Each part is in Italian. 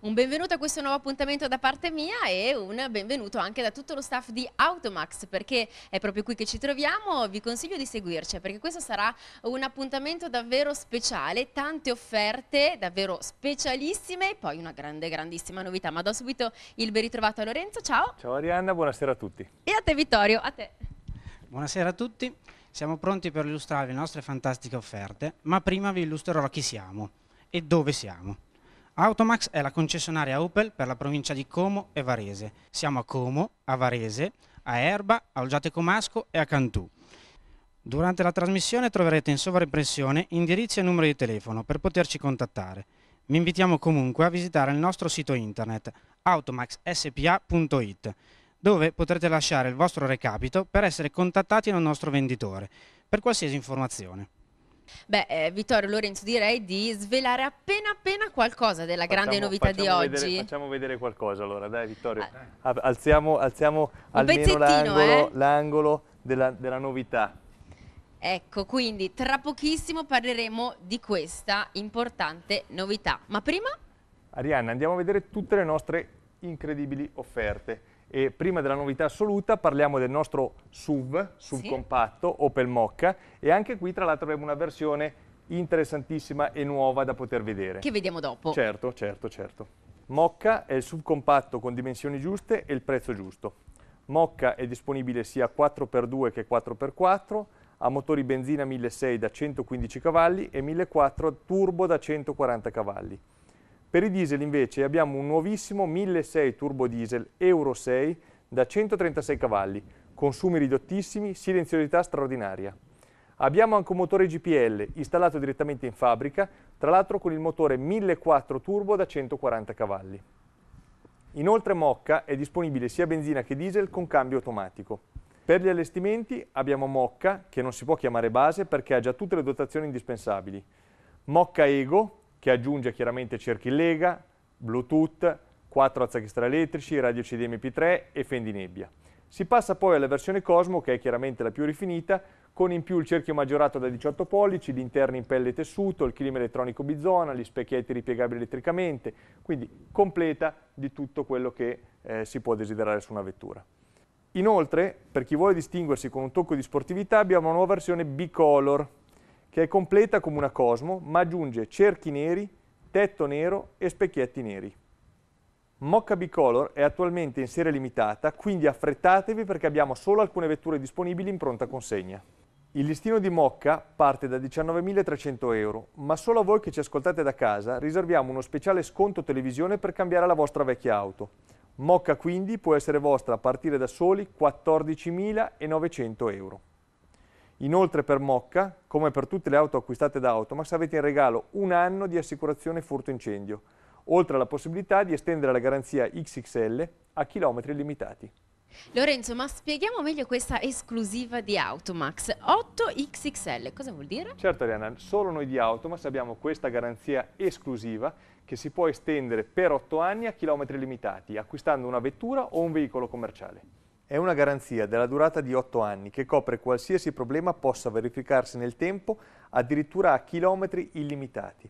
Un benvenuto a questo nuovo appuntamento da parte mia e un benvenuto anche da tutto lo staff di Automax perché è proprio qui che ci troviamo. Vi consiglio di seguirci perché questo sarà un appuntamento davvero speciale, tante offerte davvero specialissime e poi una grande, grandissima novità. Ma do subito il ben ritrovato a Lorenzo, ciao. Ciao Arianna, buonasera a tutti. E a te Vittorio, a te. Buonasera a tutti. Siamo pronti per illustrare le nostre fantastiche offerte, ma prima vi illustrerò chi siamo e dove siamo. Automax è la concessionaria Opel per la provincia di Como e Varese. Siamo a Como, a Varese, a Erba, a Olgiate Comasco e a Cantù. Durante la trasmissione troverete in sovraimpressione indirizzi e numeri di telefono per poterci contattare. Vi invitiamo comunque a visitare il nostro sito internet automaxspa.it dove potrete lasciare il vostro recapito per essere contattati dal nostro venditore per qualsiasi informazione. Beh, eh, Vittorio Lorenzo, direi di svelare appena appena qualcosa della facciamo, grande novità di oggi. Vedere, facciamo vedere qualcosa allora, dai Vittorio. Ah. Alziamo, alziamo almeno l'angolo eh? della, della novità. Ecco, quindi tra pochissimo parleremo di questa importante novità. Ma prima... Arianna, andiamo a vedere tutte le nostre incredibili offerte e prima della novità assoluta parliamo del nostro SUV, SUV compatto, Opel Mocca e anche qui tra l'altro avremo una versione interessantissima e nuova da poter vedere. Che vediamo dopo. Certo, certo, certo. Mocca è il SUV compatto con dimensioni giuste e il prezzo giusto. Mocca è disponibile sia 4x2 che 4x4, ha motori benzina 1.6 da 115 cavalli e 1.4 turbo da 140 cavalli. Per i diesel invece abbiamo un nuovissimo 1.6 turbo diesel Euro 6 da 136 cavalli, consumi ridottissimi, silenziosità straordinaria. Abbiamo anche un motore GPL installato direttamente in fabbrica, tra l'altro con il motore 1.4 turbo da 140 cavalli. Inoltre Mocca è disponibile sia benzina che diesel con cambio automatico. Per gli allestimenti abbiamo Mocca, che non si può chiamare base perché ha già tutte le dotazioni indispensabili. Mocca Ego, che aggiunge chiaramente cerchi lega, Bluetooth, 4 azzachistrà elettrici, radio CD MP3 e fendi nebbia. Si passa poi alla versione Cosmo, che è chiaramente la più rifinita, con in più il cerchio maggiorato da 18 pollici, gli interni in pelle e tessuto, il clima elettronico bizona, gli specchietti ripiegabili elettricamente, quindi completa di tutto quello che eh, si può desiderare su una vettura. Inoltre, per chi vuole distinguersi con un tocco di sportività, abbiamo una nuova versione B-Color, che è completa come una Cosmo, ma aggiunge cerchi neri, tetto nero e specchietti neri. Mocca Bicolor è attualmente in serie limitata, quindi affrettatevi perché abbiamo solo alcune vetture disponibili in pronta consegna. Il listino di Mocca parte da 19.300 euro, ma solo a voi che ci ascoltate da casa riserviamo uno speciale sconto televisione per cambiare la vostra vecchia auto. Mocca quindi può essere vostra a partire da soli 14.900 euro. Inoltre per Mocca, come per tutte le auto acquistate da Automax, avete in regalo un anno di assicurazione furto incendio, oltre alla possibilità di estendere la garanzia XXL a chilometri limitati. Lorenzo, ma spieghiamo meglio questa esclusiva di Automax, 8XXL, cosa vuol dire? Certo Arianna, solo noi di Automax abbiamo questa garanzia esclusiva che si può estendere per 8 anni a chilometri limitati, acquistando una vettura o un veicolo commerciale. È una garanzia della durata di 8 anni che copre qualsiasi problema possa verificarsi nel tempo, addirittura a chilometri illimitati.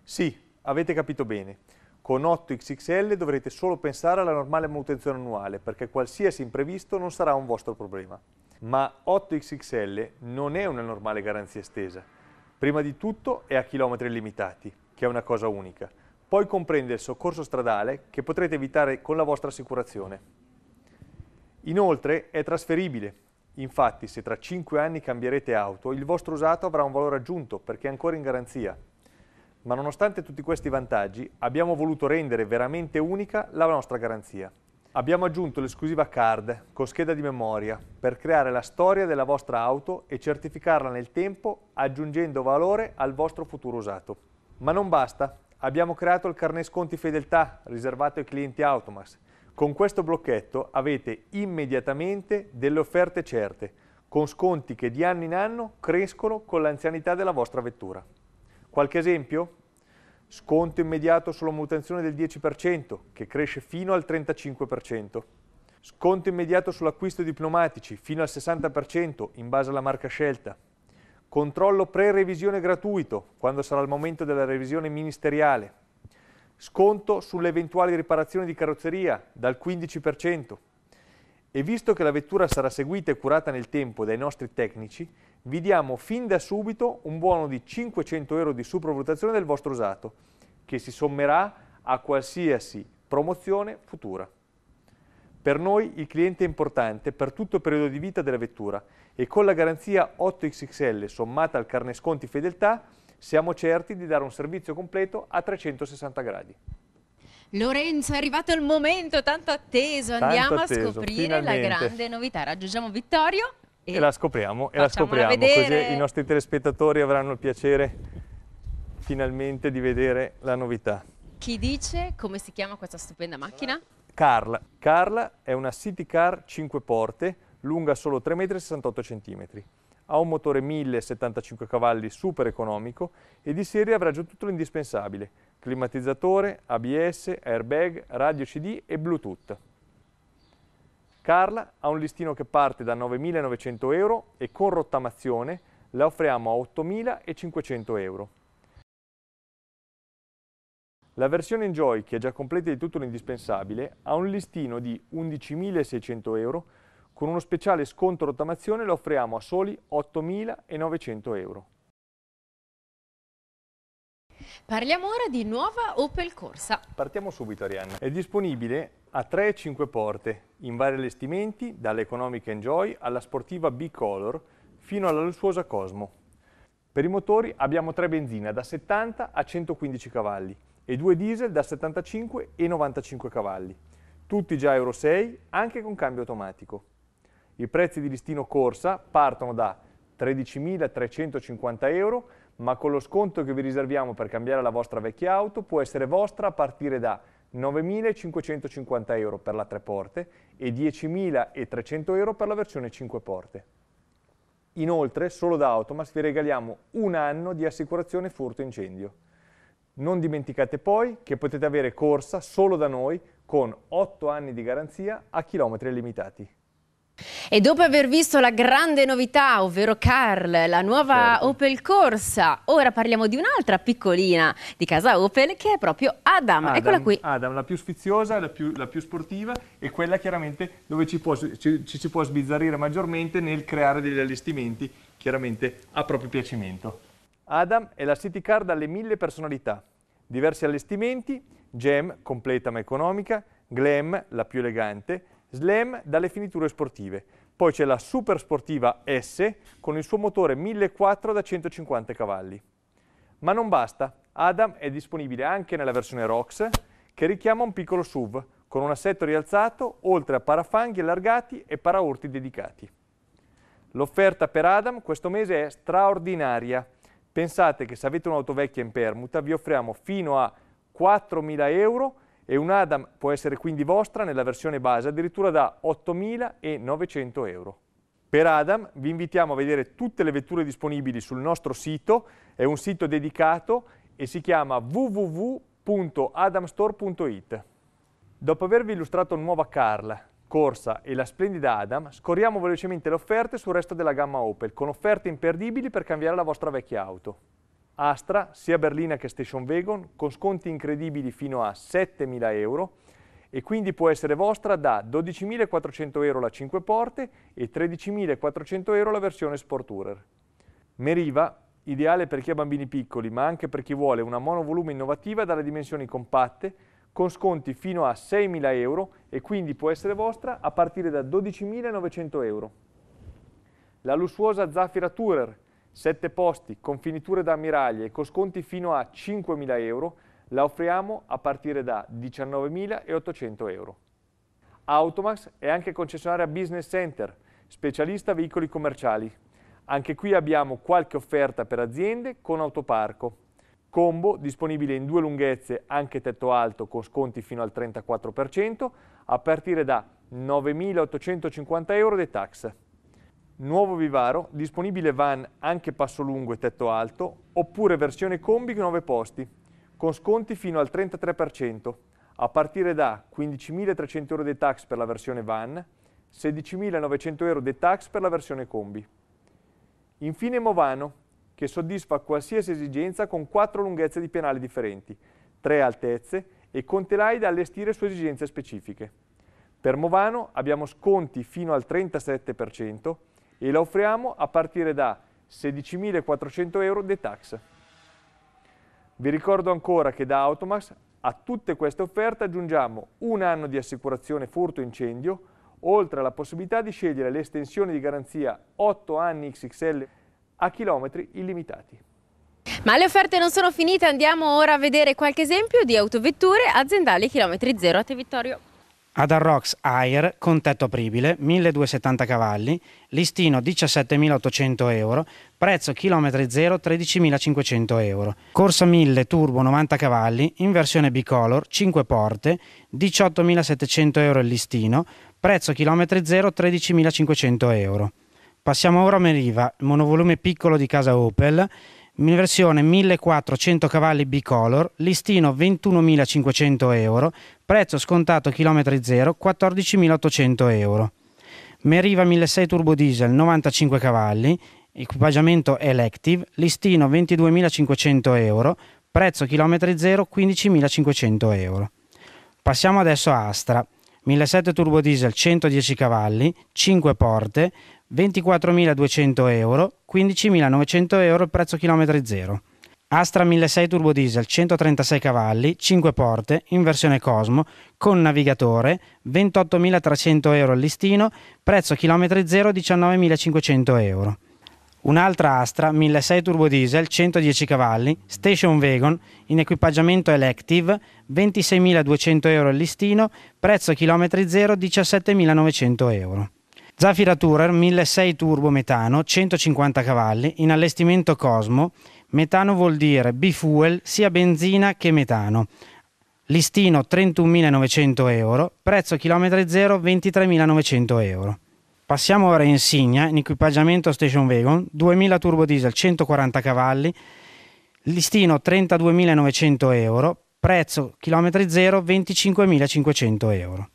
Sì, avete capito bene. Con 8XXL dovrete solo pensare alla normale manutenzione annuale perché qualsiasi imprevisto non sarà un vostro problema. Ma 8XXL non è una normale garanzia estesa. Prima di tutto è a chilometri illimitati, che è una cosa unica. Poi comprende il soccorso stradale che potrete evitare con la vostra assicurazione. Inoltre è trasferibile. Infatti, se tra 5 anni cambierete auto, il vostro usato avrà un valore aggiunto perché è ancora in garanzia. Ma nonostante tutti questi vantaggi, abbiamo voluto rendere veramente unica la nostra garanzia. Abbiamo aggiunto l'esclusiva card con scheda di memoria per creare la storia della vostra auto e certificarla nel tempo aggiungendo valore al vostro futuro usato. Ma non basta, abbiamo creato il carnet sconti fedeltà riservato ai clienti Automas con questo blocchetto avete immediatamente delle offerte certe, con sconti che di anno in anno crescono con l'anzianità della vostra vettura. Qualche esempio? Sconto immediato sulla manutenzione del 10%, che cresce fino al 35%. Sconto immediato sull'acquisto di pneumatici, fino al 60%, in base alla marca scelta. Controllo pre-revisione gratuito, quando sarà il momento della revisione ministeriale, sconto sulle eventuali riparazioni di carrozzeria dal 15%. E visto che la vettura sarà seguita e curata nel tempo dai nostri tecnici, vi diamo fin da subito un buono di 500 euro di sopravvalutazione del vostro usato, che si sommerà a qualsiasi promozione futura. Per noi il cliente è importante per tutto il periodo di vita della vettura e con la garanzia 8XXL sommata al carne sconti fedeltà siamo certi di dare un servizio completo a 360 gradi. Lorenzo, è arrivato il momento tanto atteso, andiamo atteso, a scoprire finalmente. la grande novità. Raggiungiamo Vittorio e, e la scopriamo, e la scopriamo così i nostri telespettatori avranno il piacere finalmente di vedere la novità. Chi dice come si chiama questa stupenda macchina? Carla. Carla è una city car 5 porte, lunga solo 3,68 m ha un motore 1075 cavalli super economico e di serie avrà già tutto l'indispensabile, climatizzatore, ABS, airbag, radio CD e Bluetooth. Carla ha un listino che parte da 9.900 euro e con rottamazione la offriamo a 8.500 euro. La versione Enjoy, che è già completa di tutto l'indispensabile, ha un listino di 11.600 euro con uno speciale sconto rottamazione lo offriamo a soli 8.900 euro. Parliamo ora di nuova Opel Corsa. Partiamo subito Arianna. È disponibile a 3 e 5 porte, in vari allestimenti, dall'Economic Enjoy alla sportiva B-Color fino alla lussuosa Cosmo. Per i motori abbiamo tre benzina da 70 a 115 cavalli e due diesel da 75 e 95 cavalli, tutti già Euro 6 anche con cambio automatico. I prezzi di listino corsa partono da 13.350 euro, ma con lo sconto che vi riserviamo per cambiare la vostra vecchia auto può essere vostra a partire da 9.550 euro per la tre porte e 10.300 euro per la versione 5 porte. Inoltre, solo da Automas vi regaliamo un anno di assicurazione furto incendio. Non dimenticate poi che potete avere corsa solo da noi con 8 anni di garanzia a chilometri limitati. E dopo aver visto la grande novità, ovvero Carl, la nuova certo. Opel Corsa, ora parliamo di un'altra piccolina di casa Opel che è proprio Adam. Adam Eccola qui. Adam, la più sfiziosa, la più, la più sportiva e quella chiaramente dove ci, può, ci, ci si può sbizzarrire maggiormente nel creare degli allestimenti chiaramente a proprio piacimento. Adam è la city car dalle mille personalità. Diversi allestimenti, Gem, completa ma economica, Glam, la più elegante, slam dalle finiture sportive. Poi c'è la Super Sportiva S con il suo motore 1400 da 150 cavalli. Ma non basta, Adam è disponibile anche nella versione ROX che richiama un piccolo SUV con un assetto rialzato oltre a parafanghi allargati e paraurti dedicati. L'offerta per Adam questo mese è straordinaria. Pensate che se avete un'auto vecchia in permuta vi offriamo fino a 4.000 euro e un Adam può essere quindi vostra nella versione base addirittura da 8.900 euro. Per Adam vi invitiamo a vedere tutte le vetture disponibili sul nostro sito, è un sito dedicato e si chiama www.adamstore.it. Dopo avervi illustrato nuova Carl, Corsa e la splendida Adam, scorriamo velocemente le offerte sul resto della gamma Opel, con offerte imperdibili per cambiare la vostra vecchia auto. Astra, sia berlina che Station Wagon, con sconti incredibili fino a 7.000 euro e quindi può essere vostra da 12.400 euro la 5 porte e 13.400 euro la versione Sport Tourer. Meriva, ideale per chi ha bambini piccoli, ma anche per chi vuole una monovolume innovativa dalle dimensioni compatte, con sconti fino a 6.000 euro e quindi può essere vostra a partire da 12.900 euro. La lussuosa Zafira Tourer, 7 posti con finiture da ammiraglie e con sconti fino a 5.000 euro la offriamo a partire da 19.800 euro. Automax è anche concessionaria Business Center, specialista veicoli commerciali. Anche qui abbiamo qualche offerta per aziende con autoparco. Combo disponibile in due lunghezze anche tetto alto con sconti fino al 34% a partire da 9.850 euro dei tax nuovo Vivaro, disponibile van anche passo lungo e tetto alto, oppure versione combi 9 posti, con sconti fino al 33%, a partire da 15.300 euro dei tax per la versione van, 16.900 euro dei tax per la versione combi. Infine Movano, che soddisfa qualsiasi esigenza con 4 lunghezze di pianali differenti, 3 altezze e con telai da allestire su esigenze specifiche. Per Movano abbiamo sconti fino al 37%, e la offriamo a partire da 16.400 euro de tax. Vi ricordo ancora che da Automax a tutte queste offerte aggiungiamo un anno di assicurazione furto incendio, oltre alla possibilità di scegliere l'estensione di garanzia 8 anni XXL a chilometri illimitati. Ma le offerte non sono finite, andiamo ora a vedere qualche esempio di autovetture aziendali chilometri zero a Te Vittorio. Adarrox Air con tetto apribile, 1270 cavalli, listino 17.800 euro, prezzo chilometri 0 13.500 euro. Corsa 1000 turbo 90 cavalli, in versione bicolor, 5 porte, 18.700 euro il listino, prezzo chilometri 0 13.500 euro. Passiamo ora a Meriva, monovolume piccolo di casa Opel, in versione 1400 cavalli bicolor, listino 21.500 euro, prezzo scontato chilometri zero 14.800 euro. Meriva 1.6 turbo diesel 95 cavalli, equipaggiamento Elective, listino 22.500 euro, prezzo chilometri zero 15.500 euro. Passiamo adesso a Astra. 1.7 turbo diesel 110 cavalli, 5 porte, 24.200 euro, 15.900 euro prezzo chilometri zero. Astra 1.6 turbo diesel 136 cavalli, 5 porte, in versione Cosmo, con navigatore, 28.300 euro al listino, prezzo chilometri zero 19.500 euro un'altra Astra 1.6 turbo diesel 110 cavalli, station wagon, in equipaggiamento elective, 26.200 euro il listino, prezzo chilometri zero 17.900 euro. Zafira Tourer 1.6 turbo metano 150 cavalli, in allestimento Cosmo, metano vuol dire B-fuel sia benzina che metano. Listino 31.900 euro, prezzo chilometri zero 23.900 euro. Passiamo ora in Signa, in equipaggiamento Station Wagon, 2000 turbo diesel, 140 cavalli, listino 32.900 euro, prezzo chilometri zero 25.500 euro.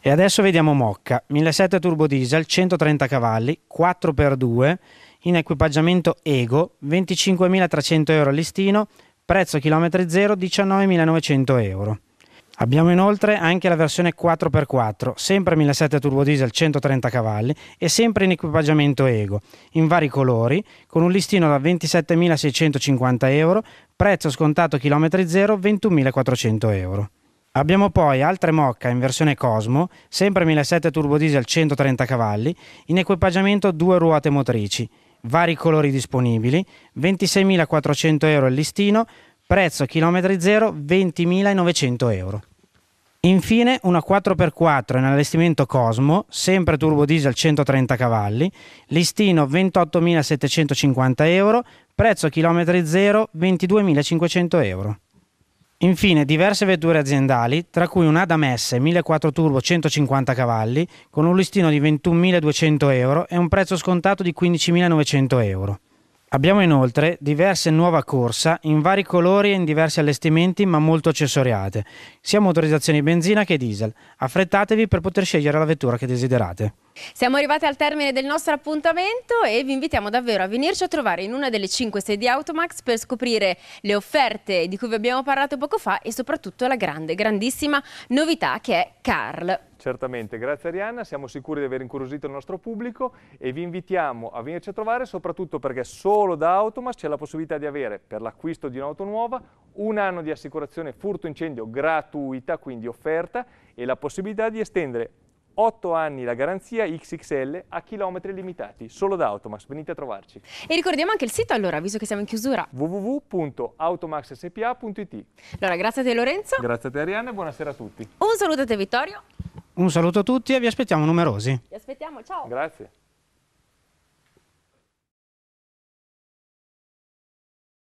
E adesso vediamo Mocca, 1.7 turbo diesel, 130 cavalli, 4x2, in equipaggiamento Ego, 25.300 euro listino, prezzo chilometri zero 19.900 euro. Abbiamo inoltre anche la versione 4x4, sempre 1.7 turbo diesel 130 cavalli e sempre in equipaggiamento Ego, in vari colori, con un listino da 27.650 euro, prezzo scontato chilometri zero 21.400 euro. Abbiamo poi altre Mocca in versione Cosmo, sempre 1.7 turbo diesel 130 cavalli, in equipaggiamento due ruote motrici, vari colori disponibili, 26.400 euro il listino, prezzo chilometri zero 20.900 euro. Infine una 4x4 in allestimento Cosmo, sempre turbo diesel 130 cavalli, listino 28.750 euro, prezzo chilometri zero 22.500 euro. Infine diverse vetture aziendali, tra cui un Adam S 1.4 turbo 150 cavalli, con un listino di 21.200 euro e un prezzo scontato di 15.900 euro. Abbiamo inoltre diverse nuova corsa in vari colori e in diversi allestimenti ma molto accessoriate, sia motorizzazioni benzina che diesel. Affrettatevi per poter scegliere la vettura che desiderate. Siamo arrivati al termine del nostro appuntamento e vi invitiamo davvero a venirci a trovare in una delle 5 sedi Automax per scoprire le offerte di cui vi abbiamo parlato poco fa e soprattutto la grande, grandissima novità che è Carl. Certamente, grazie Arianna, siamo sicuri di aver incuriosito il nostro pubblico e vi invitiamo a venirci a trovare soprattutto perché solo da Automas c'è la possibilità di avere per l'acquisto di un'auto nuova un anno di assicurazione furto incendio gratuita, quindi offerta, e la possibilità di estendere 8 anni la garanzia XXL a chilometri limitati, solo da Automax, venite a trovarci. E ricordiamo anche il sito allora, visto che siamo in chiusura. www.automaxspa.it Allora, grazie a te Lorenzo. Grazie a te Arianna e buonasera a tutti. Un saluto a te Vittorio. Un saluto a tutti e vi aspettiamo numerosi. Vi aspettiamo, ciao. Grazie.